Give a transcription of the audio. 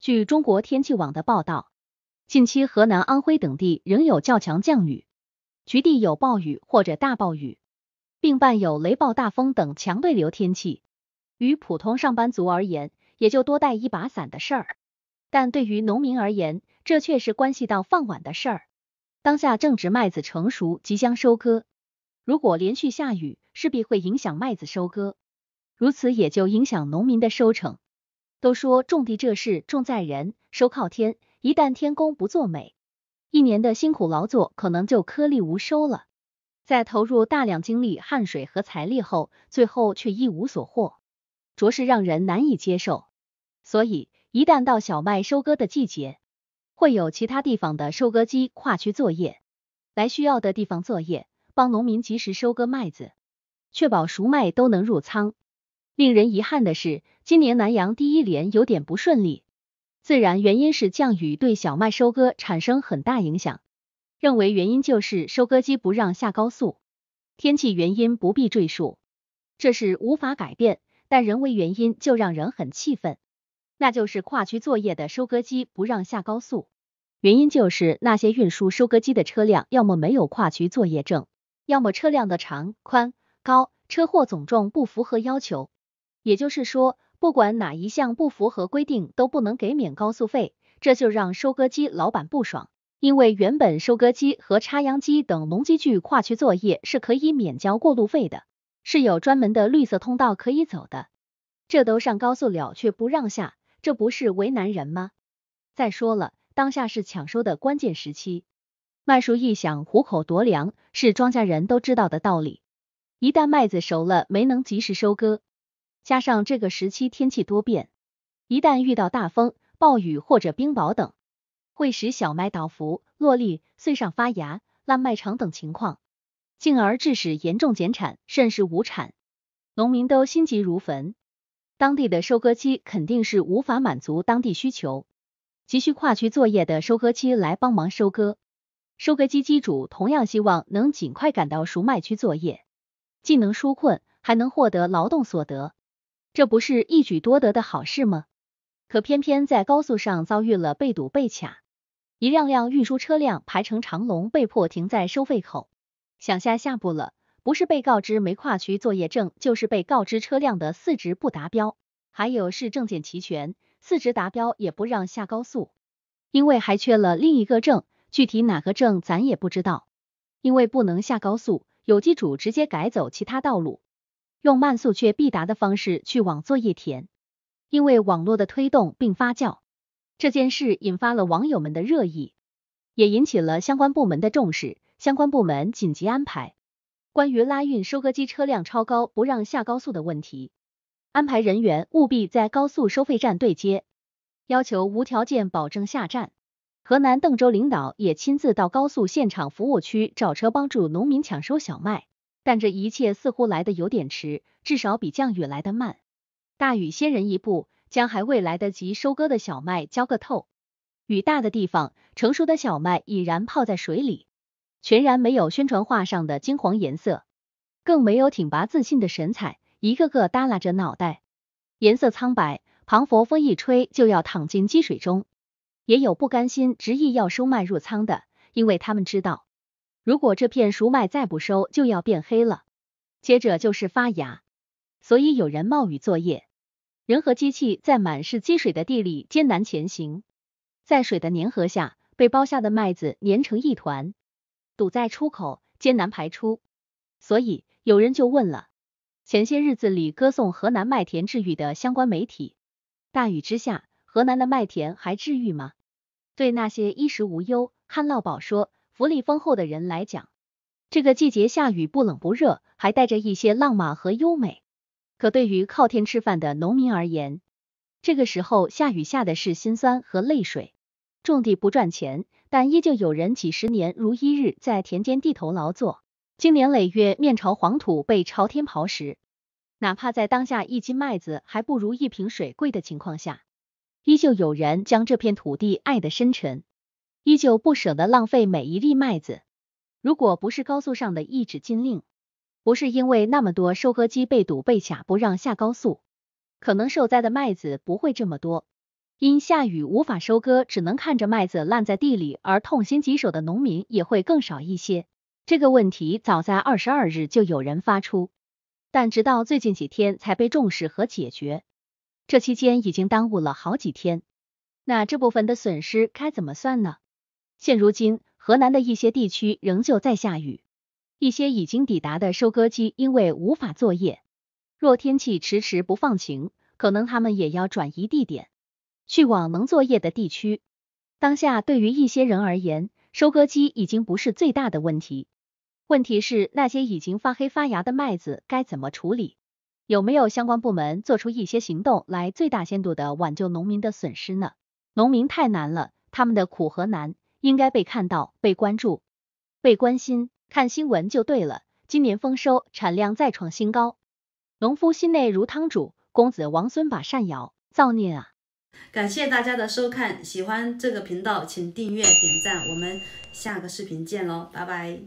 据中国天气网的报道，近期河南、安徽等地仍有较强降雨，局地有暴雨或者大暴雨，并伴有雷暴、大风等强对流天气。与普通上班族而言，也就多带一把伞的事儿；但对于农民而言，这却是关系到饭碗的事儿。当下正值麦子成熟，即将收割，如果连续下雨，势必会影响麦子收割，如此也就影响农民的收成。都说种地这事种在人，收靠天，一旦天公不作美，一年的辛苦劳作可能就颗粒无收了。在投入大量精力、汗水和财力后，最后却一无所获，着实让人难以接受。所以，一旦到小麦收割的季节，会有其他地方的收割机跨区作业，来需要的地方作业，帮农民及时收割麦子，确保熟麦都能入仓。令人遗憾的是，今年南阳第一连有点不顺利。自然原因是降雨对小麦收割产生很大影响，认为原因就是收割机不让下高速，天气原因不必赘述，这是无法改变。但人为原因就让人很气愤，那就是跨区作业的收割机不让下高速，原因就是那些运输收割机的车辆要么没有跨区作业证，要么车辆的长、宽、高、车货总重不符合要求。也就是说，不管哪一项不符合规定，都不能给免高速费，这就让收割机老板不爽。因为原本收割机和插秧机等农机具跨区作业是可以免交过路费的，是有专门的绿色通道可以走的。这都上高速了却不让下，这不是为难人吗？再说了，当下是抢收的关键时期，麦熟一想，虎口夺粮，是庄稼人都知道的道理。一旦麦子熟了没能及时收割，加上这个时期天气多变，一旦遇到大风、暴雨或者冰雹等，会使小麦倒伏、落粒、穗上发芽、烂麦长等情况，进而致使严重减产，甚是无产。农民都心急如焚，当地的收割机肯定是无法满足当地需求，急需跨区作业的收割机来帮忙收割。收割机机主同样希望能尽快赶到熟麦区作业，既能纾困，还能获得劳动所得。这不是一举多得的好事吗？可偏偏在高速上遭遇了被堵被卡，一辆辆运输车辆排成长龙，被迫停在收费口，想下下不了，不是被告知没跨区作业证，就是被告知车辆的四值不达标，还有是证件齐全，四值达标也不让下高速，因为还缺了另一个证，具体哪个证咱也不知道，因为不能下高速，有机主直接改走其他道路。用慢速却必达的方式去往作业田，因为网络的推动并发酵，这件事引发了网友们的热议，也引起了相关部门的重视。相关部门紧急安排，关于拉运收割机车辆超高不让下高速的问题，安排人员务必在高速收费站对接，要求无条件保证下站。河南邓州领导也亲自到高速现场服务区找车帮助农民抢收小麦。但这一切似乎来得有点迟，至少比降雨来得慢。大雨先人一步，将还未来得及收割的小麦浇个透。雨大的地方，成熟的小麦已然泡在水里，全然没有宣传画上的金黄颜色，更没有挺拔自信的神采，一个个耷拉着脑袋，颜色苍白，佛风一吹就要躺进积水中。也有不甘心，执意要收麦入仓的，因为他们知道。如果这片熟麦再不收，就要变黑了。接着就是发芽，所以有人冒雨作业，人和机器在满是积水的地里艰难前行。在水的粘合下，被剥下的麦子粘成一团，堵在出口，艰难排出。所以有人就问了，前些日子里歌颂河南麦田治愈的相关媒体，大雨之下，河南的麦田还治愈吗？对那些衣食无忧、旱涝保说。福利丰厚的人来讲，这个季节下雨不冷不热，还带着一些浪漫和优美。可对于靠天吃饭的农民而言，这个时候下雨下的是心酸和泪水。种地不赚钱，但依旧有人几十年如一日在田间地头劳作，经年累月面朝黄土背朝天刨食。哪怕在当下一斤麦子还不如一瓶水贵的情况下，依旧有人将这片土地爱得深沉。依旧不舍得浪费每一粒麦子。如果不是高速上的一纸禁令，不是因为那么多收割机被堵被卡不让下高速，可能受灾的麦子不会这么多。因下雨无法收割，只能看着麦子烂在地里而痛心疾首的农民也会更少一些。这个问题早在二十二日就有人发出，但直到最近几天才被重视和解决，这期间已经耽误了好几天。那这部分的损失该怎么算呢？现如今，河南的一些地区仍旧在下雨，一些已经抵达的收割机因为无法作业，若天气迟迟不放晴，可能他们也要转移地点，去往能作业的地区。当下对于一些人而言，收割机已经不是最大的问题，问题是那些已经发黑发芽的麦子该怎么处理？有没有相关部门做出一些行动来最大限度的挽救农民的损失呢？农民太难了，他们的苦和难。应该被看到、被关注、被关心。看新闻就对了。今年丰收，产量再创新高。农夫心内如汤煮，公子王孙把扇摇。造孽啊！感谢大家的收看，喜欢这个频道请订阅、点赞。我们下个视频见喽，拜拜。